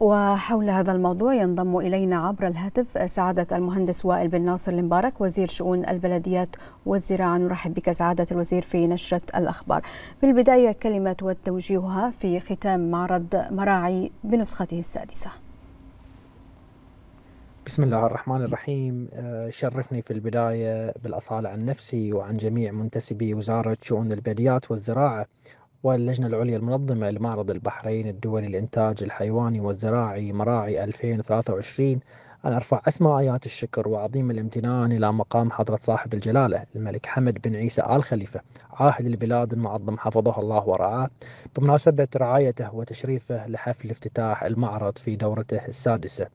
وحول هذا الموضوع ينضم إلينا عبر الهاتف سعادة المهندس وائل بن ناصر المبارك وزير شؤون البلديات والزراعة نرحب بك سعادة الوزير في نشرة الأخبار في البداية كلمة وتوجيهها في ختام معرض مراعي بنسخته السادسة بسم الله الرحمن الرحيم آه، شرفني في البداية بالأصالة عن نفسي وعن جميع منتسبي وزارة شؤون البلديات والزراعة واللجنة العليا المنظمة لمعرض البحرين الدولي للإنتاج الحيواني والزراعي مراعي 2023 أنا أرفع أسمى آيات الشكر وعظيم الامتنان إلى مقام حضرة صاحب الجلالة الملك حمد بن عيسى آل خليفة عاهد البلاد المعظم حفظه الله ورعاه بمناسبة رعايته وتشريفه لحفل افتتاح المعرض في دورته السادسة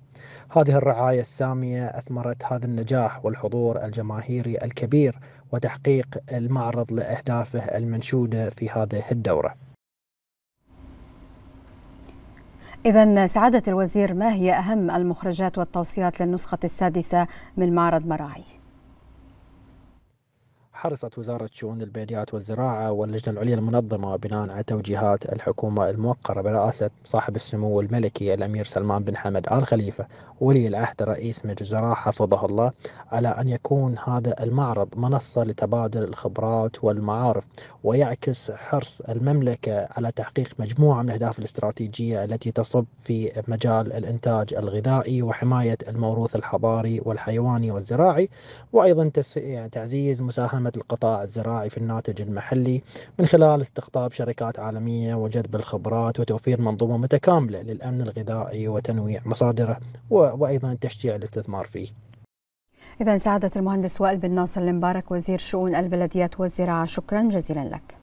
هذه الرعاية السامية أثمرت هذا النجاح والحضور الجماهيري الكبير وتحقيق المعرض لأهدافه المنشودة في هذه الدورة إذا سعادة الوزير ما هي أهم المخرجات والتوصيات للنسخة السادسة من معرض مراعي؟ حرصت وزارة شؤون البلديات والزراعة واللجنة العليا المنظمة بناء على توجيهات الحكومة الموقرة برئاسة صاحب السمو الملكي الأمير سلمان بن حمد آل خليفة ولي العهد رئيس مجلس الزراعة حفظه الله على أن يكون هذا المعرض منصة لتبادل الخبرات والمعارف ويعكس حرص المملكة على تحقيق مجموعة من الأهداف الاستراتيجية التي تصب في مجال الإنتاج الغذائي وحماية الموروث الحضاري والحيواني والزراعي وأيضا يعني تعزيز مساهمة خدمة القطاع الزراعي في الناتج المحلي من خلال استقطاب شركات عالمية وجذب الخبرات وتوفير منظومة متكاملة للأمن الغذائي وتنويع مصادره وأيضا تشجيع الاستثمار فيه إذا سعادة المهندس وائل بن ناصر المبارك وزير شؤون البلديات والزراعة شكرا جزيلا لك